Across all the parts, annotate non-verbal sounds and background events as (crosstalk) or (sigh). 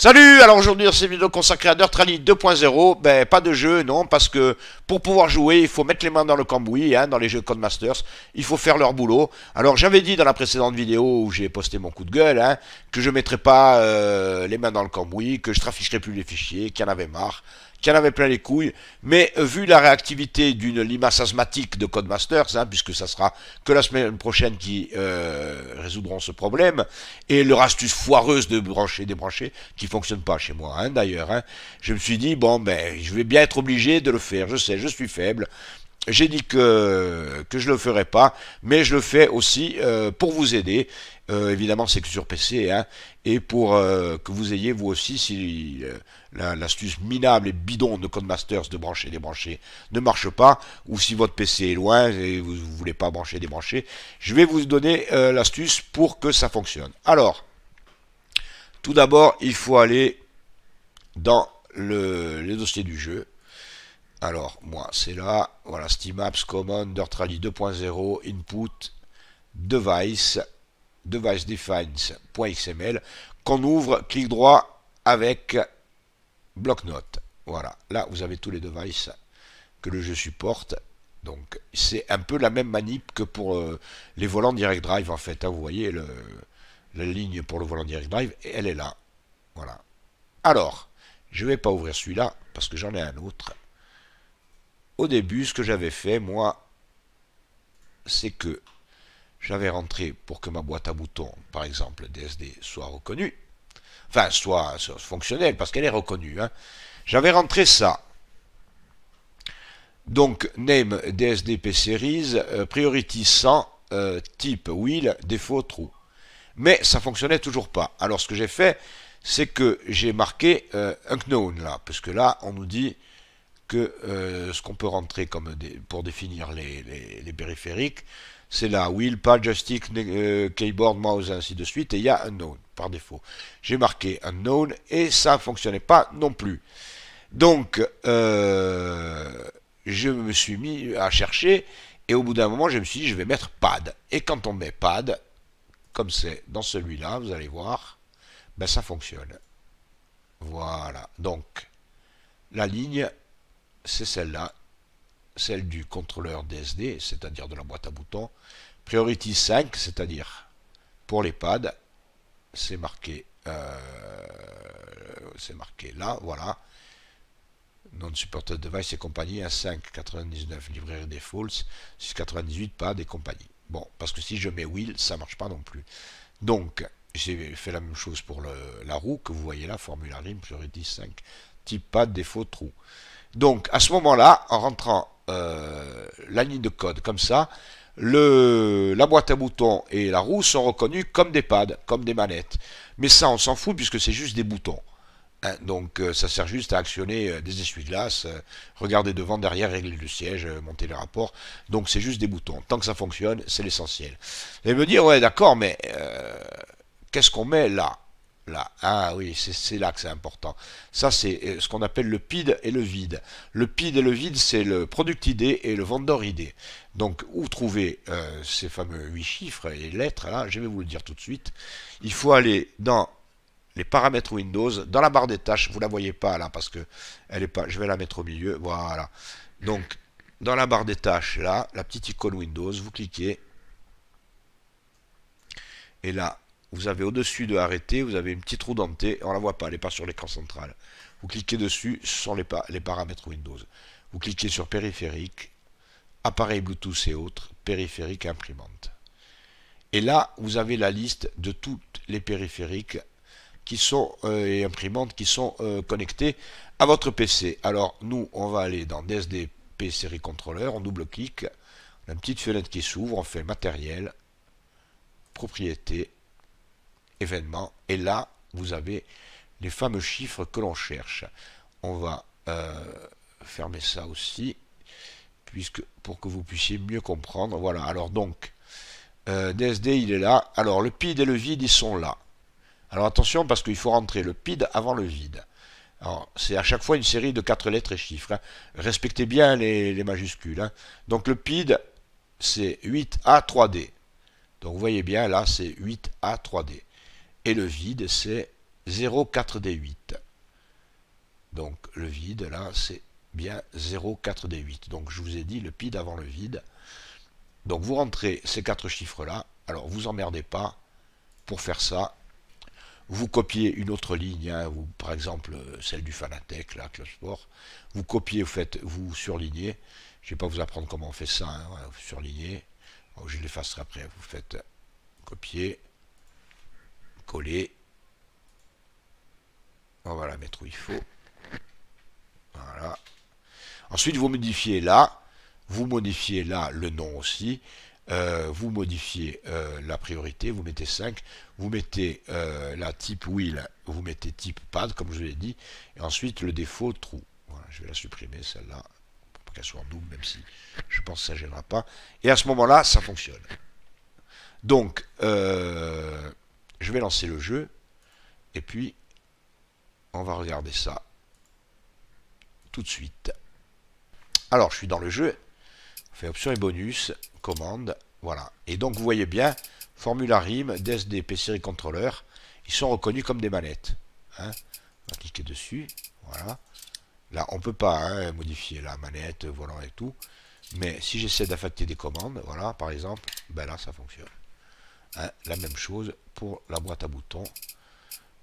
Salut Alors aujourd'hui dans cette vidéo consacrée à Dirt Rally 2.0, ben pas de jeu non, parce que pour pouvoir jouer il faut mettre les mains dans le cambouis, hein, dans les jeux Codemasters, il faut faire leur boulot. Alors j'avais dit dans la précédente vidéo où j'ai posté mon coup de gueule, hein, que je mettrais pas euh, les mains dans le cambouis, que je trafiquerais plus les fichiers, qu'il y en avait marre qui en avait plein les couilles, mais euh, vu la réactivité d'une limace asthmatique de Codemasters, hein, puisque ça sera que la semaine prochaine qui euh, résoudront ce problème, et leur astuce foireuse de brancher, débrancher, qui fonctionne pas chez moi hein, d'ailleurs, hein, je me suis dit, bon, ben, je vais bien être obligé de le faire, je sais, je suis faible, j'ai dit que, que je ne le ferai pas, mais je le fais aussi euh, pour vous aider. Euh, évidemment, c'est que sur PC, hein, et pour euh, que vous ayez vous aussi, si l'astuce minable et bidon de Codemasters de brancher, débrancher ne marche pas, ou si votre PC est loin et vous ne voulez pas brancher, débrancher, je vais vous donner l'astuce pour que ça fonctionne. Alors, tout d'abord, il faut aller dans le, les dossiers du jeu, alors, moi, c'est là, voilà, steamapps Apps Common, 2.0, Input, Device, DeviceDefines.xml, qu'on ouvre, clic droit avec bloc Voilà, là, vous avez tous les devices que le jeu supporte. Donc, c'est un peu la même manip que pour euh, les volants Direct Drive, en fait. Hein, vous voyez, la ligne pour le volant Direct Drive, elle est là. Voilà. Alors, je ne vais pas ouvrir celui-là, parce que j'en ai un autre au début, ce que j'avais fait, moi, c'est que j'avais rentré pour que ma boîte à boutons, par exemple DSD, soit reconnue, enfin, soit, fonctionnelle, parce qu'elle est reconnue, hein. j'avais rentré ça. Donc, name DSDP series, euh, priority 100, euh, type wheel, défaut true. Mais ça fonctionnait toujours pas. Alors, ce que j'ai fait, c'est que j'ai marqué euh, un unknown là, parce que là, on nous dit que euh, ce qu'on peut rentrer comme pour définir les, périphériques, c'est là, wheel, pad, joystick, euh, keyboard, mouse, ainsi de suite, et il y a unknown par défaut. J'ai marqué un unknown et ça ne fonctionnait pas non plus. Donc, euh, je me suis mis à chercher et au bout d'un moment, je me suis dit, je vais mettre pad. Et quand on met pad, comme c'est dans celui-là, vous allez voir, ben, ça fonctionne. Voilà, donc la ligne c'est celle-là, celle du contrôleur DSD, c'est-à-dire de la boîte à boutons. Priority 5, c'est-à-dire pour les pads, c'est marqué, euh, marqué là, voilà. Non supported device et compagnie, à 5, 99 librairie defaults, 98, pads et compagnie. Bon, parce que si je mets wheel, ça ne marche pas non plus. Donc, j'ai fait la même chose pour la roue que vous voyez là, formularim priority 5, type pad, défaut, trou. Donc à ce moment-là, en rentrant euh, la ligne de code comme ça, la boîte à boutons et la roue sont reconnus comme des pads, comme des manettes. Mais ça, on s'en fout puisque c'est juste des boutons. Hein, donc euh, ça sert juste à actionner euh, des essuie-glaces, regarder devant, derrière, régler le siège, monter les rapports. Donc c'est juste des boutons. Tant que ça fonctionne, c'est l'essentiel. Et me dire, ouais d'accord, mais qu'est-ce qu'on met là ah oui, c'est là que c'est important. Ça, c'est euh, ce qu'on appelle le PID et le vide. Le PID et le vide, c'est le product ID et le vendor ID. Donc, où trouver euh, ces fameux huit chiffres et lettres Là, je vais vous le dire tout de suite. Il faut aller dans les paramètres Windows, dans la barre des tâches. Vous ne la voyez pas là parce que elle est pas. Je vais la mettre au milieu. Voilà. Donc, dans la barre des tâches, là, la petite icône Windows, vous cliquez. Et là, vous avez au-dessus de arrêter, vous avez une petite roue dentée, on ne la voit pas, elle n'est pas sur l'écran central. Vous cliquez dessus, ce sont les, les, paramètres Windows. Vous cliquez sur périphérique, appareil Bluetooth et autres, périphérique imprimante. Et là, vous avez la liste de toutes les périphériques qui sont, euh, et imprimantes qui sont euh, connectées à votre PC. Alors, nous, on va aller dans SDP série contrôleur, on double-clique, on a une petite fenêtre qui s'ouvre, on fait matériel, propriétés, événement. Et là, vous avez les fameux chiffres que l'on cherche. On va euh, fermer ça aussi, puisque pour que vous puissiez mieux comprendre. Voilà, alors donc, DSD, euh, il est là. Alors, le PID et le vide, ils sont là. Alors attention, parce qu'il faut rentrer le PID avant le vide. Alors, c'est à chaque fois une série de quatre lettres et chiffres. Hein. Respectez bien les, majuscules. Hein. Donc le PID, c'est 8A3D. Donc vous voyez bien, là, c'est 8A3D et le vide c'est 0,4D8. Donc le vide là c'est bien 0,4D8. Donc je vous ai dit le PID avant le vide. Donc vous rentrez ces quatre chiffres là. Alors vous emmerdez pas pour faire ça. Vous copiez une autre ligne, vous, hein, par exemple celle du Fanatec, là, sport. Vous copiez, vous faites, vous surlignez. Je ne vais pas vous apprendre comment on fait ça, hein, surlignez. Je l'effacerai après. Vous faites copier, coller. On oh, va la mettre où il faut. Voilà. Ensuite, vous modifiez là. Vous modifiez là le nom aussi. Euh, vous modifiez euh, la priorité, vous mettez 5, vous mettez euh, la type wheel, vous mettez type pad, comme je vous l'ai dit, et ensuite le défaut trou. Voilà, je vais la supprimer, celle-là, pour qu'elle soit en double, même si je pense que ça ne gênera pas. Et à ce moment-là, ça fonctionne. Donc, je vais lancer le jeu. Et puis, on va regarder ça tout de suite. Alors, je suis dans le jeu. On fait option et bonus, commande. Voilà. Et donc, vous voyez bien, Formula RIM, DSDP Série Controller, ils sont reconnus comme des manettes. Hein on va cliquer dessus. Voilà. Là, on peut pas hein, modifier la manette, volant et tout. Mais si j'essaie d'affecter des commandes, voilà, par exemple, ben là, ça fonctionne. Hein, la même chose pour la boîte à boutons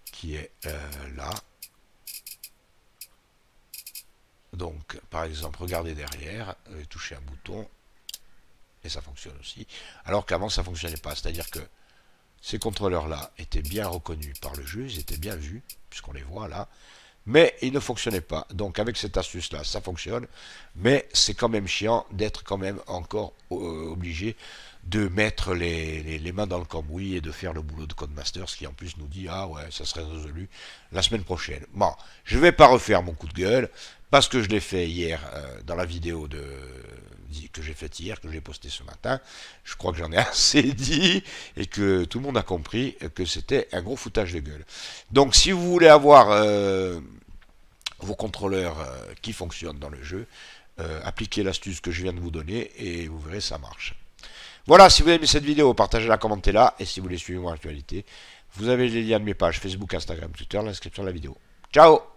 qui est euh, là. Donc, par exemple, regardez derrière, euh, touchez un bouton, et ça fonctionne aussi. Alors qu'avant, ça ne fonctionnait pas. C'est-à-dire que ces contrôleurs-là étaient bien reconnus par le jeu, ils étaient bien vus, puisqu'on les voit là mais il ne fonctionnait pas. Donc avec cette astuce-là, ça fonctionne, mais c'est quand même chiant d'être quand même encore euh, obligé de mettre les, mains dans le cambouis et de faire le boulot de Codemasters qui en plus nous dit ah ouais ça serait résolu la semaine prochaine. Bon, je vais pas refaire mon coup de gueule parce que je l'ai fait hier euh, dans la vidéo de que j'ai fait hier, que j'ai posté ce matin. Je crois que j'en ai (laughs) assez dit et que tout le monde a compris que c'était un gros foutage de gueule. Donc si vous voulez avoir euh, vos contrôleurs euh, qui fonctionnent dans le jeu. Euh, appliquez l'astuce que je viens de vous donner et vous verrez ça marche. Voilà, si vous avez aimé cette vidéo, partagez-la, commentez-la. Et si vous voulez suivre mon actualité, vous avez les liens de mes pages Facebook, Instagram, Twitter, l'inscription de la vidéo. Ciao